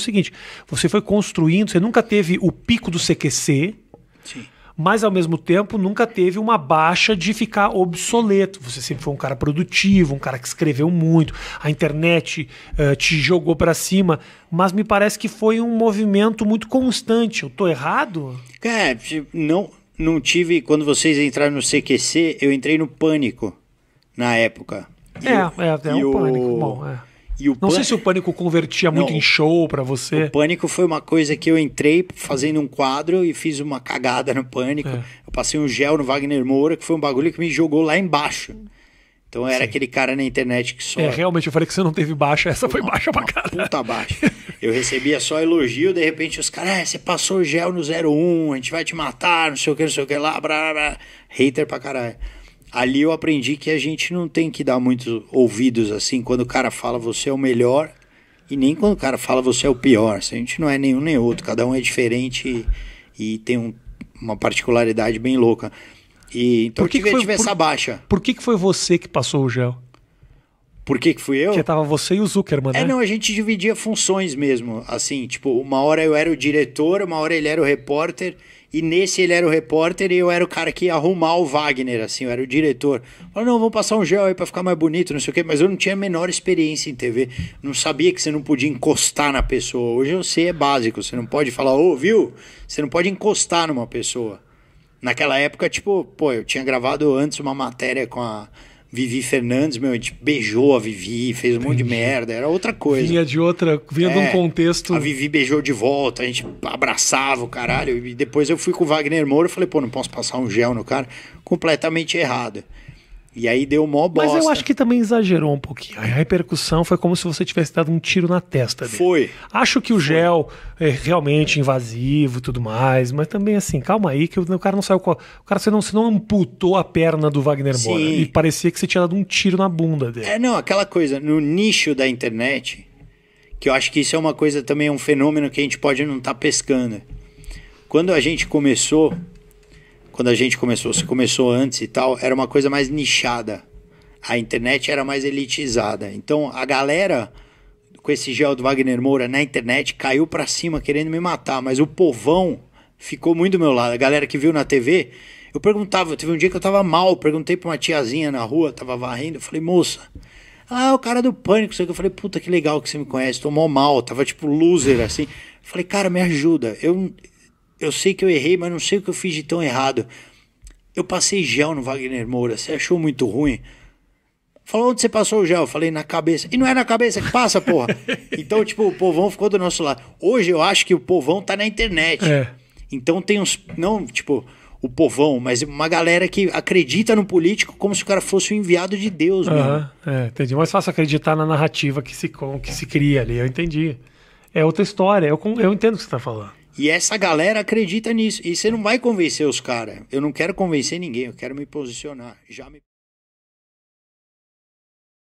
o seguinte: você foi construindo, você nunca teve o pico do CQC. Sim mas ao mesmo tempo nunca teve uma baixa de ficar obsoleto. Você sempre foi um cara produtivo, um cara que escreveu muito, a internet uh, te jogou para cima, mas me parece que foi um movimento muito constante. Eu tô errado? É, não, não tive. Quando vocês entraram no CQC, eu entrei no pânico na época. é, é, é um o, pânico. Bom, é. E o não sei se o Pânico convertia muito em show para você. O Pânico foi uma coisa que eu entrei fazendo um quadro e fiz uma cagada no Pânico. É. Eu passei um gel no Wagner Moura, que foi um bagulho que me jogou lá embaixo. Então era Sim. aquele cara na internet que só. É, realmente, eu falei que você não teve baixa, essa foi uma, baixa pra caralho. Puta baixa. Eu recebia só elogio, de repente os caras, é, você passou gel no 01, a gente vai te matar, não sei o que, não sei o que lá, blá, blá, blá. hater pra caralho ali eu aprendi que a gente não tem que dar muitos ouvidos assim quando o cara fala você é o melhor e nem quando o cara fala você é o pior. A gente não é nenhum nem outro, cada um é diferente e, e tem um, uma particularidade bem louca. E então por que eu tive, que foi, tive por, essa baixa. Por que, que foi você que passou o gel? Por que, que fui eu? Porque tava você e o Zuckerman, é, né? É, não, a gente dividia funções mesmo. Assim, tipo, uma hora eu era o diretor, uma hora ele era o repórter e nesse ele era o repórter e eu era o cara que ia arrumar o Wagner, assim, eu era o diretor. Falei, não, vamos passar um gel aí pra ficar mais bonito, não sei o quê, mas eu não tinha a menor experiência em TV. Não sabia que você não podia encostar na pessoa. Hoje eu sei, é básico. Você não pode falar, ô, oh, viu? Você não pode encostar numa pessoa. Naquela época, tipo, pô, eu tinha gravado antes uma matéria com a Vivi Fernandes, meu, a gente beijou a Vivi, fez um monte de merda, era outra coisa. Vinha de outra, vinha é, de um é, contexto. A Vivi beijou de volta, a gente abraçava o caralho. E depois eu fui com o Wagner Moura e falei, pô, não posso passar um gel no cara. Completamente errado. E aí deu mó bosta. Mas eu acho que também exagerou um pouquinho. A repercussão foi como se você tivesse dado um tiro na testa dele. Foi. Acho que o foi. gel é realmente invasivo e tudo mais, mas também assim, calma aí, que o cara não saiu com. O cara você não, você não amputou a perna do Wagner Sim. Moura. E parecia que você tinha dado um tiro na bunda dele. É, não, aquela coisa, no nicho da internet, que eu acho que isso é uma coisa também, um fenômeno que a gente pode não estar tá pescando. Quando a gente começou quando a gente começou, se começou antes e tal, era uma coisa mais nichada. A internet era mais elitizada. Então a galera com esse gel do Wagner Moura na internet caiu para cima querendo me matar, mas o povão ficou muito do meu lado. A galera que viu na TV, eu perguntava, teve um dia que eu tava mal, perguntei pra uma tiazinha na rua, tava varrendo, eu falei, moça, ah, é o cara do pânico, sei que eu falei, puta que legal que você me conhece, tomou mal, tava tipo loser assim. falei, cara, me ajuda. Eu eu sei que eu errei, mas não sei o que eu fiz de tão errado. Eu passei gel no Wagner Moura, você achou muito ruim? Falou onde você passou o gel? Eu falei na cabeça. E não é na cabeça que passa, porra. então, tipo, o povão ficou do nosso lado. Hoje eu acho que o povão tá na internet. É. Então tem uns. Não, tipo, o povão, mas uma galera que acredita no político como se o cara fosse o enviado de Deus uhum, É, entendi. Mais é fácil acreditar na narrativa que se, que se cria ali, eu entendi. É outra história, eu, eu entendo o que você está falando. E essa galera acredita nisso. E você não vai convencer os caras. Eu não quero convencer ninguém, eu quero me posicionar. Já me